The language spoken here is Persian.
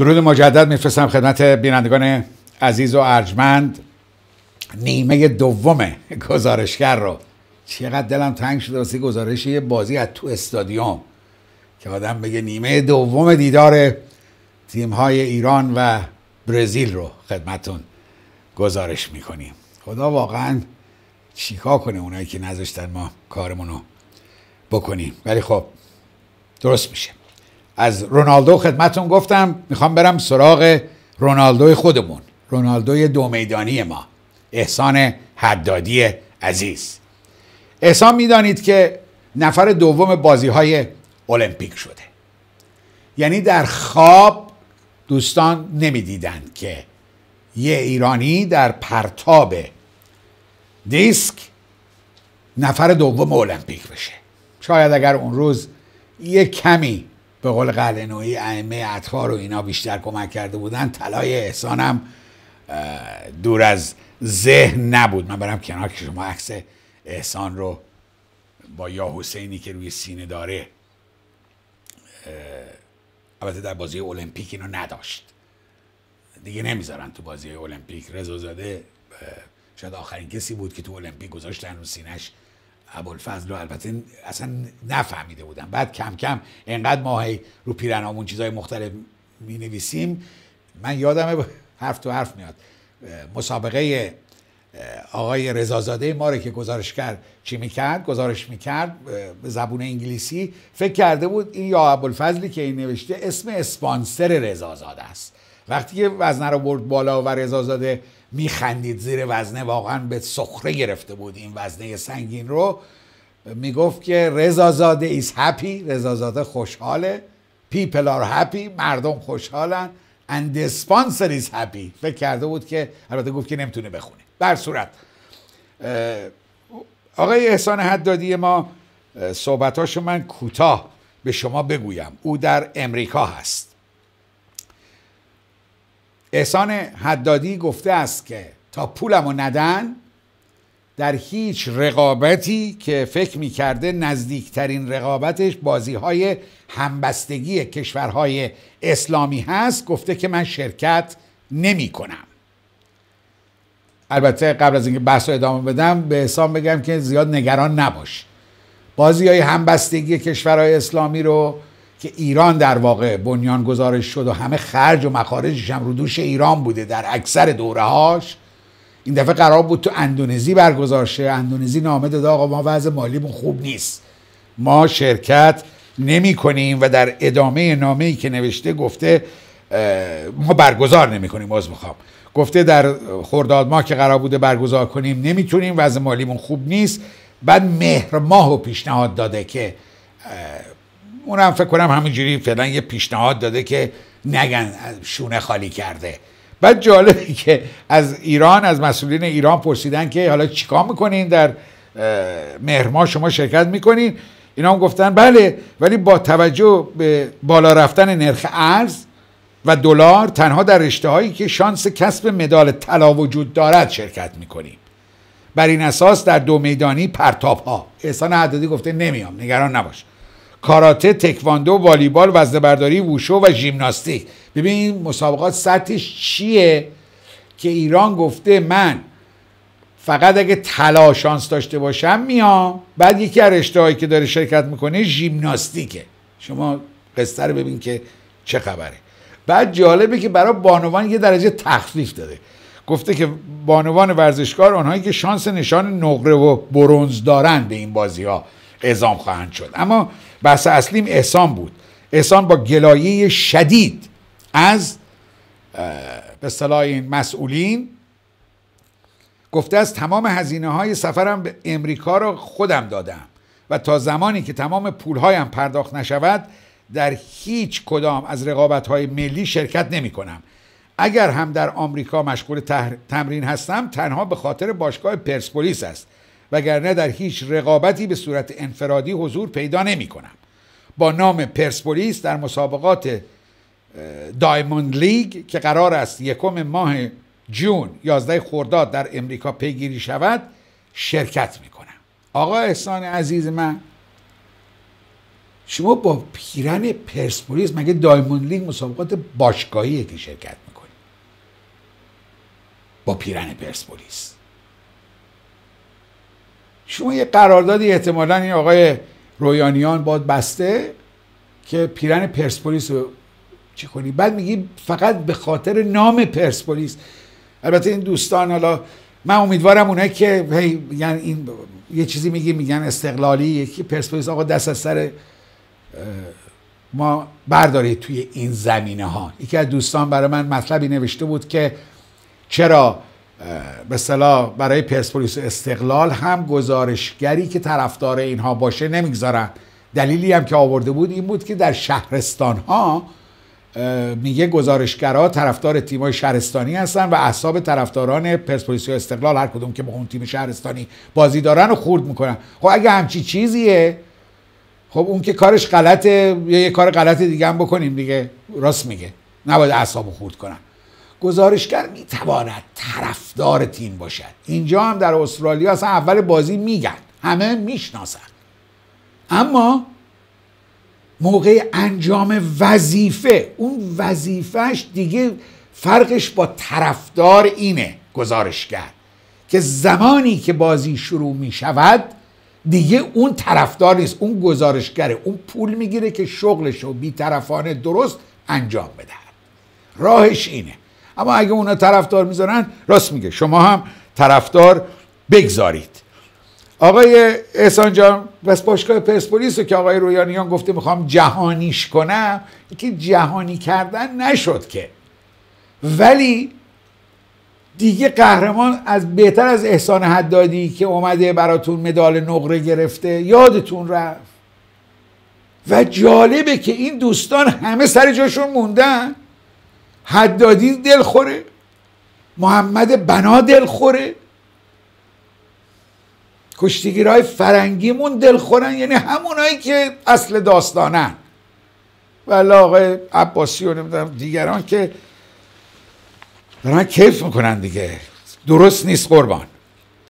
درود مجدد میفرستم خدمت بینندگان عزیز و ارجمند نیمه دوم گزارشگر رو چقدر دلم تنگ شده واسه گزارش یه بازی از تو استادیوم که آدم بگه نیمه دوم دیدار تیم های ایران و برزیل رو خدمتون گزارش میکنیم خدا واقعا چیکار کنه اونایی که نذاشتن ما کارمون رو بکنیم ولی خب درست میشه از رونالدو خدمتون گفتم میخوام برم سراغ رونالدو خودمون رونالدوی دو میدانی ما احسان حدادی عزیز احسان میدانید که نفر دوم بازی های المپیک شده یعنی در خواب دوستان نمیدیدند که یه ایرانی در پرتاب دیسک نفر دوم المپیک بشه شاید اگر اون روز یه کمی به قول قلنوی ائمه اطفار و اینا بیشتر کمک کرده بودن طلای احسانم دور از ذهن نبود من برم کنار که شما عکس احسان رو با یا حسینی که روی سینه داره البته در بازی المپیک اینو نداشت دیگه نمیذارن تو بازی المپیک رضا شاید آخرین کسی بود که تو المپیک گذاشتن رو سینش ابوالفضل رو البته اصلا نفهمیده بودم بعد کم کم انقدر ماهی رو پیرنامون چیزای مختلف می نویسیم من یادم حرف تو حرف میاد مسابقه آقای رضازاده ما رو که گزارش کرد چی میکرد گزارش میکرد به زبون انگلیسی فکر کرده بود این یا ابوالفضلی که این نوشته اسم اسپانسر رضازاده است وقتی که وزنه رو برد بالا و رضازاده میخندید زیر وزنه واقعا به سخره گرفته بود این وزنه سنگین رو میگفت که رزازاده ایز هپی رزازاده خوشحاله پیپل آر هپی مردم خوشحالن and the sponsor is فکر کرده بود که البته گفت که نمیتونه بخونه بر صورت آقای احسان حدادی ما صحبتاشو من کوتاه به شما بگویم او در امریکا هست احسان حدادی گفته است که تا و ندن در هیچ رقابتی که فکر می کرده نزدیکترین رقابتش بازی های همبستگی کشورهای اسلامی هست گفته که من شرکت نمی کنم البته قبل از اینکه بحث رو ادامه بدم به احسان بگم که زیاد نگران نباش بازی های همبستگی کشورهای اسلامی رو که ایران در واقع بنیان گذارش شد و همه خرج و مخارجش هم رو دوش ایران بوده در اکثر دوره هاش این دفعه قرار بود تو اندونزی برگزار شه اندونزی نامه داده آقا ما وضع مالیمون خوب نیست ما شرکت نمی کنیم و در ادامه نامه که نوشته گفته ما برگزار نمی کنیم از میخوام گفته در خرداد ما که قرار بوده برگزار کنیم نمیتونیم وضع مالیمون خوب نیست بعد مهر ماه پیشنهاد داده که اونم فکر کنم همینجوری فعلا یه پیشنهاد داده که نگن شونه خالی کرده بعد جالبی که از ایران از مسئولین ایران پرسیدن که حالا چیکار میکنین در مهرما شما شرکت میکنین اینا هم گفتن بله ولی با توجه به بالا رفتن نرخ ارز و دلار تنها در رشته هایی که شانس کسب مدال طلا وجود دارد شرکت میکنیم بر این اساس در دو میدانی پرتاب ها احسان عددی گفته نمیام نگران نباش کاراته تکواندو والیبال وزنهبرداری ووشو و ژیمناستیک ببین این مسابقات سطحش چیه که ایران گفته من فقط اگه طلا شانس داشته باشم میام بعد یکی از هایی که داره شرکت میکنه ژیمناستیکه شما قصه رو ببین که چه خبره بعد جالبه که برای بانوان یه درجه تخفیف داده گفته که بانوان ورزشکار آنهایی که شانس نشان نقره و برونز دارن به این بازی ها اعزام خواهند شد اما بحث اصلیم احسان بود احسان با گلایه شدید از به صلاح این مسئولین گفته است تمام هزینه های سفرم به امریکا را خودم دادم و تا زمانی که تمام پول هایم پرداخت نشود در هیچ کدام از رقابت های ملی شرکت نمی کنم اگر هم در آمریکا مشغول تمرین هستم تنها به خاطر باشگاه پرسپولیس است وگرنه در هیچ رقابتی به صورت انفرادی حضور پیدا نمی کنم با نام پرسپولیس در مسابقات دایموند لیگ که قرار است یکم ماه جون یازده خورداد در امریکا پیگیری شود شرکت کنم آقا احسان عزیز من شما با پیرن پرسپولیس مگه دایموند لیگ مسابقات باشگاهیه که شرکت میکنی با پیرن پرسپولیس شما یه قراردادی احتمالا این آقای رویانیان باد بسته که پیرن پرسپولیس رو چی کنی بعد میگی فقط به خاطر نام پرسپولیس البته این دوستان حالا من امیدوارم اونایی که هی یعنی این یه چیزی میگی میگن استقلالی یکی پرسپولیس آقا دست از سر ما برداره توی این زمینه ها یکی از دوستان برای من مطلبی نوشته بود که چرا به برای پرسپولیس و استقلال هم گزارشگری که طرفدار اینها باشه نمیگذارن دلیلی هم که آورده بود این بود که در شهرستان ها میگه گزارشگرا طرفدار تیمای شهرستانی هستن و اعصاب طرفداران پرسپولیس و استقلال هر کدوم که با اون تیم شهرستانی بازی دارن و خورد میکنن خب اگه همچی چیزیه خب اون که کارش غلطه یا یه کار غلط دیگه هم بکنیم دیگه راست میگه نباید اعصابو خورد کنن گزارشگر میتواند طرفدار تیم باشد اینجا هم در استرالیا اصلا اول بازی میگن همه میشناسن اما موقع انجام وظیفه اون وظیفهش دیگه فرقش با طرفدار اینه گزارشگر که زمانی که بازی شروع می شود دیگه اون طرفدار نیست اون گزارشگره اون پول میگیره که شغلش رو بیطرفانه درست انجام بدهد راهش اینه اما اگه اونا طرفدار میذارن راست میگه شما هم طرفدار بگذارید آقای احسان جان بس باشگاه پرسپولیس که آقای رویانیان گفته میخوام جهانیش کنم که جهانی کردن نشد که ولی دیگه قهرمان از بهتر از احسان حدادی که اومده براتون مدال نقره گرفته یادتون رفت و جالبه که این دوستان همه سر جاشون موندن حدادی دل خوره محمد بنا دل خوره کشتیگیرهای فرنگیمون دلخورن یعنی همونایی که اصل داستانن ولی آقای عباسی و نمیدونم دیگران که دارن کیف میکنن دیگه درست نیست قربان